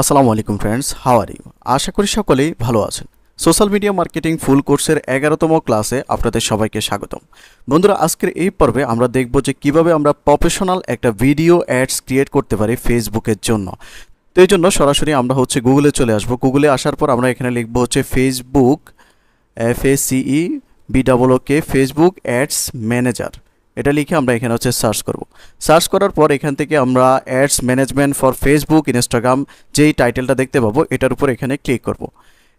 আসসালামু আলাইকুম friends how are you আশা করি সকলেই ভালো আছেন সোশ্যাল মিডিয়া মার্কেটিং ফুল কোর্সের এগারোতম ক্লাসে আপনাদের সবাইকে স্বাগতম বন্ধুরা আজকের এই পর্বে আমরা দেখব যে কিভাবে আমরা প্রফেশনাল একটা ভিডিও অ্যাডস ক্রিয়েট করতে পারি ফেসবুকের জন্য তো এই জন্য সরাসরি আমরা হচ্ছে গুগলে চলে আসব গুগলে আসার পর আমরা এখানে লিখব হচ্ছে Facebook F A C E B K Facebook ads manager এটা লিখে আমরা এখানে হচ্ছে সার্চ করব সার্চ করার পর এখান থেকে আমরা ads management for Facebook Instagram যেই টাইটেলটা দেখতে পাবো এটার উপর এখানে ক্লিক করব।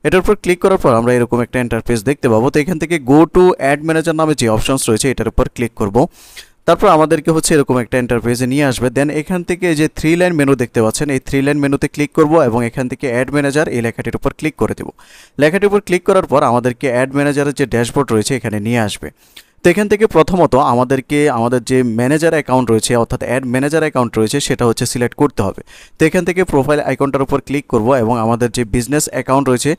এটার উপর ক্লিক করার পর আমরা এরকম একটা ইন্টারফেস দেখতে পাবো তো এখান থেকে গো টু অ্যাড ম্যানেজার নামে যে অপশানস রয়েছে এটার উপর ক্লিক করব। তারপর আমাদেরকে হচ্ছে এরকম একটা ইন্টারফেসে নিয়ে আসবে দেন এখান থেকে যে থ্রি লাইন মেনু দেখতে পাচ্ছেন এই থ্রি লাইন মেনুতে ক্লিক করব এবং এখান থেকে অ্যাড ম্যানেজার এই লেখাটির উপর ক্লিক করে দেবো লেখাটির উপর ক্লিক করার পর আমাদেরকে অ্যাড ম্যানেজারের যে ড্যাশবোর্ড রয়েছে এখানে নিয়ে আসবে তো এখান থেকে প্রথমত আমাদেরকে আমাদের যে ম্যানেজার অ্যাকাউন্ট রয়েছে অর্থাৎ অ্যাড ম্যানেজার অ্যাকাউন্ট রয়েছে সেটা হচ্ছে সিলেক্ট করতে হবে তো এখান থেকে প্রোফাইল আইকনটার উপর ক্লিক করব এবং আমাদের যে বিজনেস অ্যাকাউন্ট রয়েছে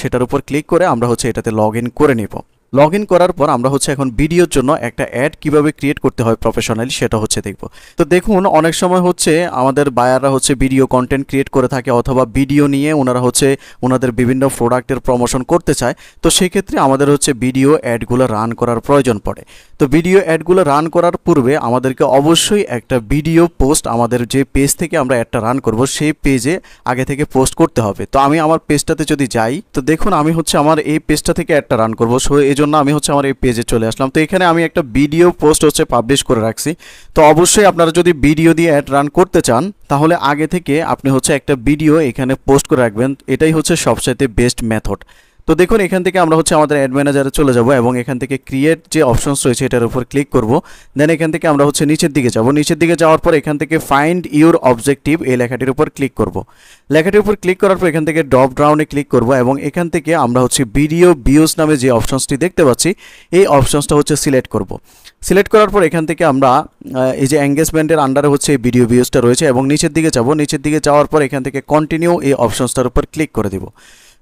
সেটার উপর ক্লিক করে আমরা হচ্ছে এটাতে লগ করে নেব লগ ইন করার পর আমরা হচ্ছে এখন ভিডিওর জন্য একটা অ্যাড কিভাবে ক্রিয়েট করতে হয় প্রফেশনালি সেটা হচ্ছে দেখব তো দেখুন অনেক সময় হচ্ছে আমাদের বায়াররা হচ্ছে ভিডিও কন্টেন্ট ক্রিয়েট করে থাকে অথবা ভিডিও নিয়ে ওনারা হচ্ছে ওনাদের বিভিন্ন প্রোডাক্টের প্রমোশন করতে চায় তো সেক্ষেত্রে আমাদের হচ্ছে ভিডিও অ্যাডগুলো রান করার প্রয়োজন পড়ে তো ভিডিও অ্যাডগুলো রান করার পূর্বে আমাদেরকে অবশ্যই একটা ভিডিও পোস্ট আমাদের যে পেজ থেকে আমরা অ্যাডটা রান করব সেই পেজে আগে থেকে পোস্ট করতে হবে তো আমি আমার পেজটাতে যদি যাই তো দেখুন আমি হচ্ছে আমার এই পেজটা থেকে অ্যাডটা রান করবো সো এই জন্য আমি হচ্ছে আমার এই পেজে চলে আসলাম তো এখানে আমি একটা ভিডিও পোস্ট হচ্ছে পাবলিশ করে রাখছি তো অবশ্যই আপনারা যদি ভিডিও দিয়ে অ্যাড রান করতে চান তাহলে আগে থেকে আপনি হচ্ছে একটা ভিডিও এখানে পোস্ট করে রাখবেন এটাই হচ্ছে সবচাইতে বেস্ট মেথড তো দেখুন এখান থেকে আমরা হচ্ছে আমাদের অ্যাড ম্যানেজারে চলে যাব এবং এখান থেকে ক্রিয়েট যে অপশনস রয়েছে এটার উপর ক্লিক করব দেন এখান থেকে আমরা হচ্ছে নিচের দিকে যাব নিচের দিকে যাওয়ার পর এখান থেকে ফাইন্ড ইউর অবজেক্টিভ এই লেখাটির উপর ক্লিক করব লেখাটির উপর ক্লিক করার পর এখান থেকে ড্রপ ডাউনে ক্লিক করব এবং এখান থেকে আমরা হচ্ছে ভিডিও ভিউজ নামে যে অপশনসটি দেখতে পাচ্ছি এই অপশনসটা হচ্ছে সিলেক্ট করব সিলেক্ট করার পর এখান থেকে আমরা এই যে এঙ্গেজমেন্টের আন্ডারে হচ্ছে এই ভিডিও ভিউজটা রয়েছে এবং নিচের দিকে যাব নিচের দিকে যাওয়ার পর এখান থেকে কন্টিনিউ এই অপশনসটার উপর ক্লিক করে দেবো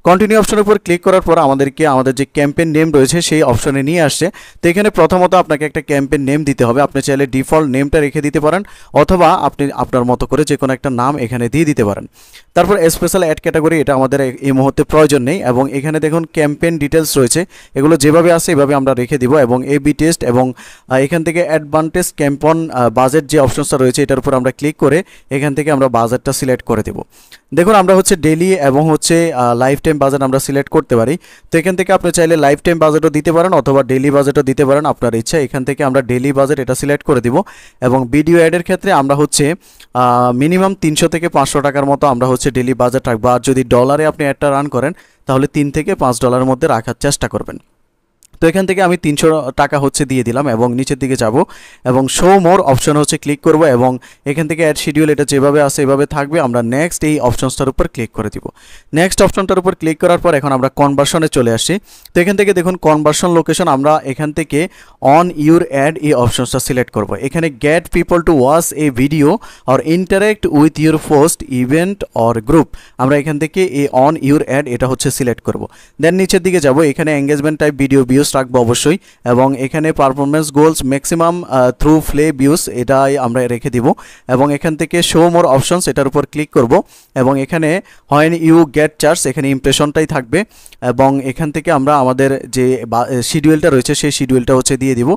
কন্টিনিউ অপশনের উপর ক্লিক করার পর আমাদেরকে আমাদের যে ক্যাম্পেন নেম রয়েছে সেই অপশনে নিয়ে আসছে তো এখানে প্রথমত আপনাকে একটা ক্যাম্পেন নেম দিতে হবে আপনি চাইলে ডিফল্ট নেমটা রেখে দিতে পারেন অথবা আপনি আপনার মতো করে যে কোনো একটা নাম এখানে দিয়ে দিতে পারেন তারপর স্পেশাল অ্যাড ক্যাটাগরি এটা আমাদের এই মুহূর্তে প্রয়োজন নেই এবং এখানে দেখুন ক্যাম্পেন ডিটেলস রয়েছে এগুলো যেভাবে আছে এভাবে আমরা রেখে দিব এবং এ বি টেস্ট এবং এখান থেকে অ্যাডভান্টেজ ক্যাম্পন বাজেট যে অপশনসটা রয়েছে এটার উপর আমরা ক্লিক করে এখান থেকে আমরা বাজেটটা সিলেক্ট করে দেব দেখুন আমরা হচ্ছে ডেলি এবং হচ্ছে লাইফ টাইম বাজেট আমরা সিলেক্ট করতে পারি তো এখান থেকে আপনি চাইলে লাইফ টাইম বাজেটও দিতে পারেন অথবা ডেলি বাজেটও দিতে পারেন আপনার ইচ্ছা এখান থেকে আমরা ডেলি বাজেট এটা সিলেক্ট করে দিব এবং ভিডিও অ্যাডের ক্ষেত্রে আমরা হচ্ছে মিনিমাম তিনশো থেকে পাঁচশো টাকার মতো আমরা হচ্ছে ডেলি বাজেট রাখবো আর যদি ডলারে আপনি অ্যাডটা রান করেন তাহলে তিন থেকে পাঁচ ডলারের মধ্যে রাখার চেষ্টা করবেন তো এখান থেকে আমি তিনশো টাকা হচ্ছে দিয়ে দিলাম এবং নিচের দিকে যাব এবং শো মোর অপশন হচ্ছে ক্লিক করব এবং এখান থেকে অ্যাড শিডিউল এটা যেভাবে আছে এভাবে থাকবে আমরা নেক্সট এই অপশনসটার উপর ক্লিক করে দিব নেক্সট অপশনটার উপর ক্লিক করার পর এখন আমরা কনভার্সনে চলে আসি তো এখান থেকে দেখুন কনভার্সন লোকেশন আমরা এখান থেকে অন ইউর অ্যাড এই অপশনসটা সিলেক্ট করব এখানে get people to watch a video or interact with your post event or group আমরা এখান থেকে এই অন ইউর অ্যাড এটা হচ্ছে সিলেক্ট করব দেন নিচের দিকে যাব এখানে এঙ্গেজমেন্ট টাইপ ভিডিও বিউজ রাখবো অবশ্যই এবং এখানে performance goals maximum ThruPlay views এটাই আমরা রেখে দিব এবং এখান থেকে শো মোর অপশনস এটার উপর ক্লিক করব এবং এখানে হোয়েন ইউ গেট চার্জ এখানে ইমপ্রেশনটাই থাকবে এবং এখান থেকে আমরা আমাদের যে শিডিউলটা রয়েছে সেই শিডিউলটা হচ্ছে দিয়ে দিব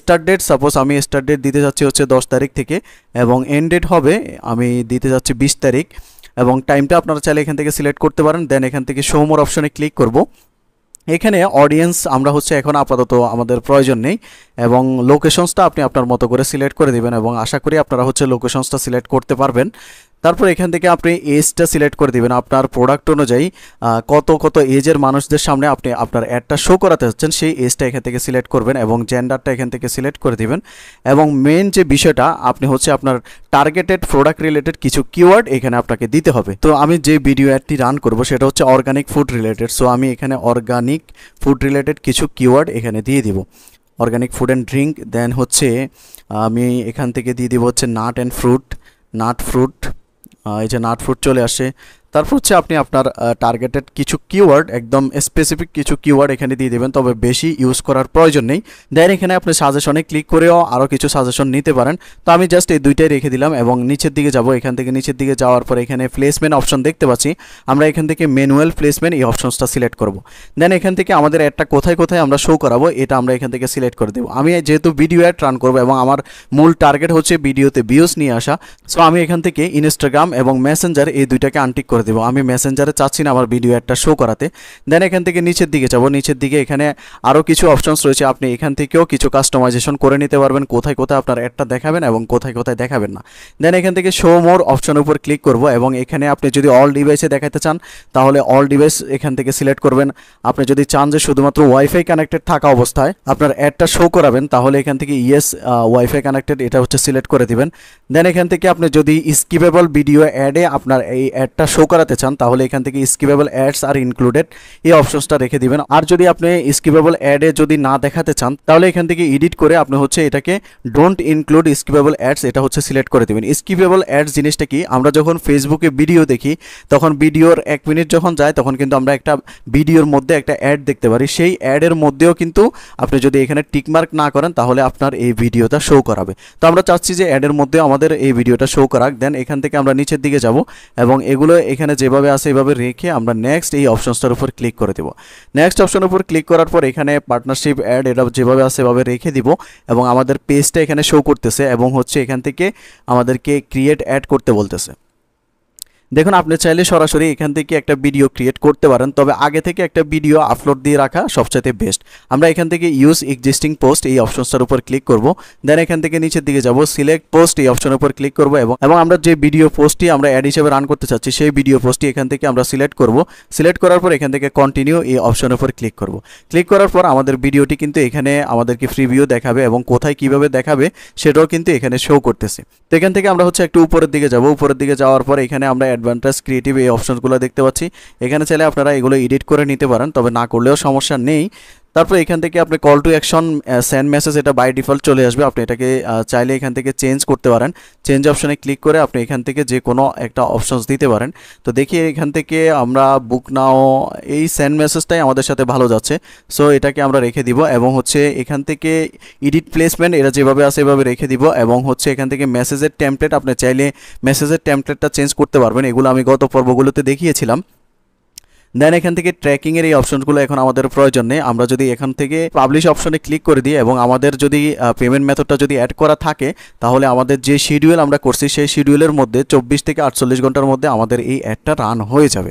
স্টার্ট ডেট সাপোজ আমি স্টার্ট ডেট দিতে যাচ্ছি হচ্ছে দশ তারিখ থেকে এবং এন্ড ডেট হবে আমি দিতে যাচ্ছি বিশ তারিখ এবং টাইমটা আপনারা চাইলে এখান থেকে সিলেক্ট করতে পারেন দেন এখান থেকে শো মোর অপশনে ক্লিক করব এখানে অডিয়েন্স আমরা হচ্ছে এখন আপাতত আমাদের প্রয়োজন নেই এবং লোকেশনসটা আপনি আপনার মতো করে সিলেক্ট করে দিবেন এবং আশা করি আপনারা হচ্ছে লোকেশনসটা সিলেক্ট করতে পারবেন তারপর এখান থেকে আপনি এজটা সিলেক্ট করে দিবেন আপনার প্রোডাক্ট অনুযায়ী কত কত এজের মানুষদের সামনে আপনি আপনার অ্যাডটা শো করাতে হচ্ছেন সেই এজটা এখান থেকে সিলেক্ট করবেন এবং জেন্ডারটা এখান থেকে সিলেক্ট করে দিবেন এবং মেন যে বিষয়টা আপনি হচ্ছে আপনার টার্গেটেড প্রোডাক্ট রিলেটেড কিছু কিওয়ার্ড এখানে আপনাকে দিতে হবে তো আমি যে ভিডিও অ্যাডটি রান করব সেটা হচ্ছে অর্গানিক ফুড রিলেটেড সো আমি এখানে অর্গানিক ফুড রিলেটেড কিছু কিওয়ার্ড এখানে দিয়ে দিব organic food and drink then হচ্ছে আমি এখান থেকে দিয়ে দিব হচ্ছে nut and fruit nut fruit এই যে নাট ফ্রুট চলে আসে তারপর হচ্ছে আপনি আপনার টার্গেটেড কিছু কিওয়ার্ড একদম স্পেসিফিক কিছু কিওয়ার্ড এখানে দিয়ে দেবেন তবে বেশি ইউজ করার প্রয়োজন নেই দেন এখানে আপনি সাজেশনে ক্লিক করেও আরও কিছু সাজেশন নিতে পারেন তো আমি জাস্ট এই দুইটাই রেখে দিলাম এবং নিচের দিকে যাব এখান থেকে নিচের দিকে যাওয়ার পর এখানে প্লেসমেন্ট অপশন দেখতে পাচ্ছি আমরা এখান থেকে ম্যানুয়াল প্লেসমেন্ট এই অপশনসটা সিলেক্ট করব দেন এখান থেকে আমাদের একটা কোথায় কোথায় আমরা শো করাবো এটা আমরা এখান থেকে সিলেক্ট করে দেবো আমি যেহেতু ভিডিও অ্যাড রান করবো এবং আমার মূল টার্গেট হচ্ছে ভিডিওতে ভিউস নিয়ে আসা সো আমি এখান থেকে ইনস্টাগ্রাম এবং মেসেঞ্জার এই দুইটাকে আনটিক করে করে দেবো আমি মেসেঞ্জারে চাচ্ছি না আমার ভিডিও একটা শো করাতে দেন এখান থেকে নিচের দিকে যাবো নিচের দিকে এখানে আরও কিছু অপশানস রয়েছে আপনি এখান থেকেও কিছু কাস্টমাইজেশন করে নিতে পারবেন কোথায় কোথায় আপনার একটা দেখাবেন এবং কোথায় কোথায় দেখাবেন না দেন এখান থেকে শো মোর অপশন উপর ক্লিক করব এবং এখানে আপনি যদি অল ডিভাইসে দেখাতে চান তাহলে অল ডিভাইস এখান থেকে সিলেক্ট করবেন আপনি যদি চান যে শুধুমাত্র ওয়াইফাই কানেক্টেড থাকা অবস্থায় আপনার অ্যাডটা শো করাবেন তাহলে এখান থেকে ইয়েস ওয়াইফাই কানেক্টেড এটা হচ্ছে সিলেক্ট করে দিবেন দেন এখান থেকে আপনি যদি স্কিপেবল ভিডিও অ্যাডে আপনার এই অ্যাডটা শো করাতে চান তাহলে এখান থেকে স্কিপেবল অ্যাডস আর ইনক্লুডেড এই অপশনসটা রেখে দিবেন আর যদি আপনি স্কিপেবল অ্যাডে যদি না দেখাতে চান তাহলে এখান থেকে এডিট করে আপনি হচ্ছে এটাকে ডোন্ট ইনক্লুড স্কিপেবল অ্যাডস এটা হচ্ছে সিলেক্ট করে দেবেন স্কিপেবল অ্যাডস জিনিসটা কি আমরা যখন ফেসবুকে ভিডিও দেখি তখন ভিডিওর এক মিনিট যখন যায় তখন কিন্তু আমরা একটা ভিডিওর মধ্যে একটা অ্যাড দেখতে পারি সেই অ্যাডের মধ্যেও কিন্তু আপনি যদি এখানে টিকমার্ক না করেন তাহলে আপনার এই ভিডিওটা শো করাবে তো আমরা চাচ্ছি যে অ্যাডের মধ্যে আমাদের এই ভিডিওটা শো করাক দেন এখান থেকে আমরা নিচের দিকে যাব এবং এগুলো এখানে এখানে যেভাবে আছে এইভাবে রেখে আমরা নেক্সট এই অপশনসটার উপর ক্লিক করে দেব নেক্সট অপশনের উপর ক্লিক করার পর এখানে পার্টনারশিপ অ্যাড এটা যেভাবে আছে এভাবে রেখে দিব এবং আমাদের পেজটা এখানে শো করতেছে এবং হচ্ছে এখান থেকে আমাদেরকে ক্রিয়েট অ্যাড করতে বলতেছে দেখুন আপনি চাইলে সরাসরি এখান থেকে একটা ভিডিও ক্রিয়েট করতে পারেন তবে আগে থেকে একটা ভিডিও আপলোড দিয়ে রাখা সবচেয়ে বেস্ট আমরা এখান থেকে ইউজ এক্সিস্টিং পোস্ট এই অপশনসটার উপর ক্লিক করব দেন এখান থেকে নিচের দিকে যাব সিলেক্ট পোস্ট এই অপশনের উপর ক্লিক করব এবং আমরা যে ভিডিও পোস্টটি আমরা অ্যাড হিসেবে রান করতে চাচ্ছি সেই ভিডিও পোস্টটি এখান থেকে আমরা সিলেক্ট করব সিলেক্ট করার পর এখান থেকে কন্টিনিউ এই অপশনের উপর ক্লিক করব ক্লিক করার পর আমাদের ভিডিওটি কিন্তু এখানে আমাদেরকে ফ্রি ভিউ দেখাবে এবং কোথায় কিভাবে দেখাবে সেটাও কিন্তু এখানে শো করতেছে তো এখান থেকে আমরা হচ্ছে একটু উপরের দিকে যাব উপরের দিকে যাওয়ার পর এখানে আমরা অ্যাডভান্টেজ ক্রিয়েটিভ এই অপশনগুলো দেখতে পাচ্ছি এখানে চাইলে আপনারা এগুলো এডিট করে নিতে পারেন তবে না করলেও সমস্যা নেই তারপর এখান থেকে আপনি call to action send message এটা বাই ডিফল্ট চলে আসবে আপনি এটাকে চাইলে এখান থেকে চেঞ্জ করতে পারেন চেঞ্জ অপশানে ক্লিক করে আপনি এখান থেকে যে কোনো একটা অপশনস দিতে পারেন তো দেখি এখান থেকে আমরা বুক নাও এই সেন্ড মেসেজটাই আমাদের সাথে ভালো যাচ্ছে সো এটাকে আমরা রেখে দিব এবং হচ্ছে এখান থেকে এডিট প্লেসমেন্ট এরা যেভাবে আছে এভাবে রেখে দিব এবং হচ্ছে এখান থেকে মেসেজের টেমপ্লেট আপনি চাইলে মেসেজের টেমপ্লেটটা চেঞ্জ করতে পারবেন এগুলো আমি গত পর্বগুলোতে দেখিয়েছিলাম দেন এখান থেকে এর এই অপশনগুলো এখন আমাদের প্রয়োজন নেই আমরা যদি এখান থেকে পাবলিশ অপশনে ক্লিক করে দিই এবং আমাদের যদি পেমেন্ট মেথডটা যদি অ্যাড করা থাকে তাহলে আমাদের যে শিডিউল আমরা করছি সেই শিডিউলের মধ্যে চব্বিশ থেকে আটচল্লিশ ঘন্টার মধ্যে আমাদের এই অ্যাডটা রান হয়ে যাবে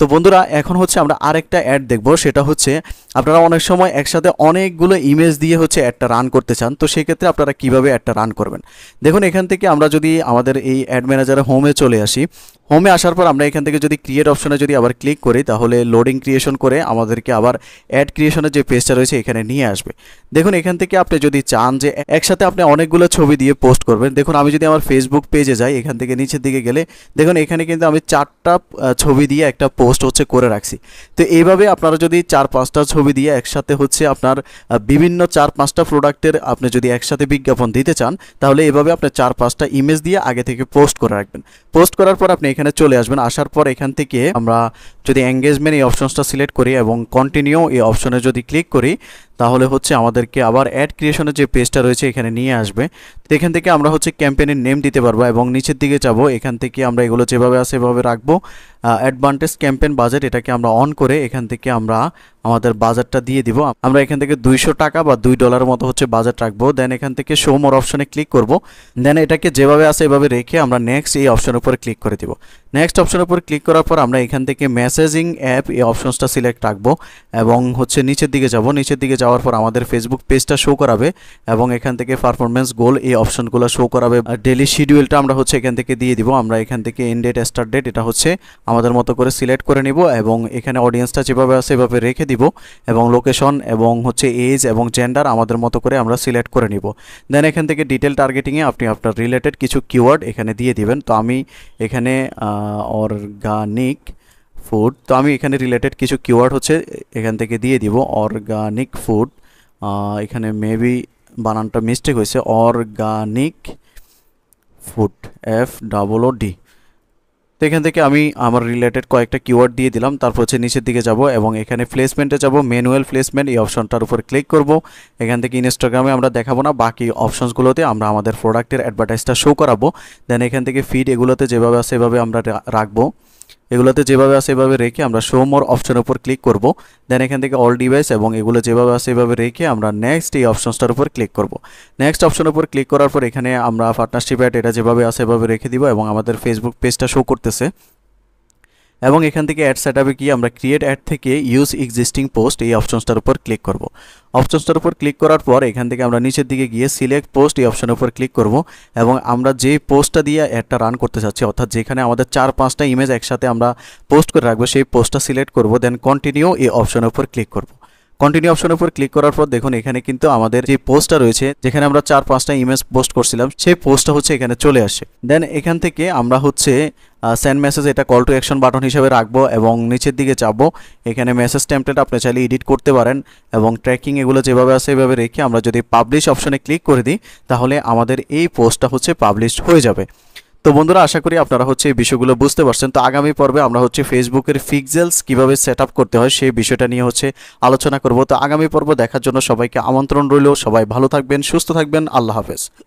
তো বন্ধুরা এখন হচ্ছে আমরা আরেকটা অ্যাড দেখব সেটা হচ্ছে আপনারা অনেক সময় একসাথে অনেকগুলো ইমেজ দিয়ে হচ্ছে অ্যাডটা রান করতে চান তো সেক্ষেত্রে আপনারা কিভাবে অ্যাডটা রান করবেন দেখুন এখান থেকে আমরা যদি আমাদের এই অ্যাড ম্যানেজারে হোমে চলে আসি হোমে আসার পর আমরা এখান থেকে যদি ক্রিয়েট অপশনে যদি আবার ক্লিক করি তাহলে লোডিং ক্রিয়েশন করে আমাদেরকে আবার অ্যাড ক্রিয়েশনের যে পেজটা রয়েছে এখানে নিয়ে আসবে দেখুন এখান থেকে আপনি যদি চান যে একসাথে আপনি অনেকগুলো ছবি দিয়ে পোস্ট করবেন দেখুন আমি যদি আমার ফেসবুক পেজে যাই এখান থেকে নিচের দিকে গেলে দেখুন এখানে কিন্তু আমি চারটা ছবি দিয়ে একটা পোস্ট হচ্ছে করে রাখছি তো এইভাবে আপনারা যদি চার পাঁচটা ছবি দিয়ে একসাথে হচ্ছে আপনার বিভিন্ন চার পাঁচটা প্রোডাক্টের আপনি যদি একসাথে বিজ্ঞাপন দিতে চান তাহলে এভাবে আপনি চার পাঁচটা ইমেজ দিয়ে আগে থেকে পোস্ট করে রাখবেন পোস্ট করার পর আপনি এখানে চলে আসবেন আসার পর এখান থেকে আমরা যদি এঙ্গেজমেন্ট এই অপশনসটা সিলেক্ট করি এবং কন্টিনিউ এই অপশনে যদি ক্লিক করি তাহলে হচ্ছে আমাদেরকে আবার অ্যাড ক্রিয়েশনের যে পেজটা রয়েছে এখানে নিয়ে আসবে তো এখান থেকে আমরা হচ্ছে ক্যাম্পেনের নেম দিতে পারবো এবং নিচের দিকে যাব এখান থেকে আমরা এগুলো যেভাবে আছে সেভাবে রাখবো অ্যাডভান্টেজ ক্যাম্পেন বাজেট এটাকে আমরা অন করে এখান থেকে আমরা আমাদের বাজারটা দিয়ে দিব আমরা এখান থেকে দুইশো টাকা বা দুই ডলার মতো হচ্ছে বাজার রাখবো দেন এখান থেকে শো মোর অপশনে ক্লিক করব দেন এটাকে যেভাবে আছে এভাবে রেখে আমরা নেক্সট এই অপশনের উপর ক্লিক করে দিব নেক্সট অপশনের উপর ক্লিক করার পর আমরা এখান থেকে মেসেজিং অ্যাপ এই অপশনসটা সিলেক্ট রাখবো এবং হচ্ছে নিচের দিকে যাব নিচের দিকে যাওয়ার পর আমাদের ফেসবুক পেজটা শো করাবে এবং এখান থেকে পারফরমেন্স গোল এই অপশনগুলো শো করাবে ডেলি শিডিউলটা আমরা হচ্ছে এখান থেকে দিয়ে দিব আমরা এখান থেকে এন ডেট স্টার্ট ডেট এটা হচ্ছে আমাদের মতো করে সিলেক্ট করে নিব এবং এখানে অডিয়েন্সটা যেভাবে আছে এভাবে রেখে দিব দিব এবং লোকেশন এবং হচ্ছে এজ এবং জেন্ডার আমাদের মতো করে আমরা সিলেক্ট করে নিব দেন এখান থেকে ডিটেল টার্গেটিংয়ে আপনি আপনার রিলেটেড কিছু কিওয়ার্ড এখানে দিয়ে দিবেন তো আমি এখানে অর্গানিক ফুড তো আমি এখানে রিলেটেড কিছু কিওয়ার্ড হচ্ছে এখান থেকে দিয়ে দিব অর্গানিক ফুড এখানে মেবি বানানটা মিস্টেক হয়েছে organic food F double O D তো এখান থেকে আমি আমার রিলেটেড কয়েকটা কিওয়ার্ড দিয়ে দিলাম তারপর হচ্ছে নিচের দিকে যাব এবং এখানে প্লেসমেন্টে যাব ম্যানুয়াল প্লেসমেন্ট এই অপশনটার উপর ক্লিক করব এখান থেকে ইনস্টাগ্রামে আমরা দেখাবো না বাকি অপশনসগুলোতে আমরা আমাদের প্রোডাক্টের অ্যাডভার্টাইজটা শো করাবো দেন এখান থেকে ফিড এগুলোতে যেভাবে সেভাবে আমরা রাখবো এগুলোতে যেভাবে আছে এভাবে রেখে আমরা শো মোর অপশনের উপর ক্লিক করব দেন এখান থেকে অল ডিভাইস এবং এগুলো যেভাবে আছে এভাবে রেখে আমরা নেক্সট এই অপশনসটার উপর ক্লিক করব নেক্সট অপশনের উপর ক্লিক করার পর এখানে আমরা পার্টনারশিপ অ্যাড এটা যেভাবে আছে এভাবে রেখে দিব এবং আমাদের ফেসবুক পেজটা শো করতেছে এবং এখান থেকে অ্যাড সেটআপে গিয়ে আমরা ক্রিয়েট অ্যাড থেকে ইউজ এক্সিস্টিং পোস্ট এই অপশনসটার উপর ক্লিক করব অপশনসটার উপর ক্লিক করার পর এখান থেকে আমরা নিচের দিকে গিয়ে সিলেক্ট পোস্ট এই অপশনের উপর ক্লিক করব এবং আমরা যে পোস্টটা দিয়ে অ্যাডটা রান করতে চাচ্ছি অর্থাৎ যেখানে আমাদের চার পাঁচটা ইমেজ একসাথে আমরা পোস্ট করে রাখবো সেই পোস্টটা সিলেক্ট করব দেন কন্টিনিউ এই অপশনের উপর ক্লিক করব কন্টিনিউ অপশনের উপর ক্লিক করার পর দেখুন এখানে কিন্তু আমাদের যে পোস্টটা রয়েছে যেখানে আমরা চার পাঁচটা ইমেজ পোস্ট করছিলাম সেই পোস্টটা হচ্ছে এখানে চলে আসে দেন এখান থেকে আমরা হচ্ছে সেন্ড মেসেজ এটা কল টু অ্যাকশন বাটন হিসেবে রাখবো এবং নিচের দিকে চাপবো এখানে মেসেজ টেমপ্লেট আপনি চাইলে এডিট করতে পারেন এবং ট্র্যাকিং এগুলো যেভাবে আছে এভাবে রেখে আমরা যদি পাবলিশ অপশনে ক্লিক করে দিই তাহলে আমাদের এই পোস্টটা হচ্ছে পাবলিশ হয়ে যাবে তো বন্ধুরা আশা করি আপনারা হচ্ছে এই বিষয়গুলো বুঝতে পারছেন তো আগামী পর্বে আমরা হচ্ছে ফেসবুকের ফিক্সেলস কিভাবে সেট করতে হয় সেই বিষয়টা নিয়ে হচ্ছে আলোচনা করব তো আগামী পর্ব দেখার জন্য সবাইকে আমন্ত্রণ রইল সবাই ভালো থাকবেন সুস্থ থাকবেন আল্লাহ হাফেজ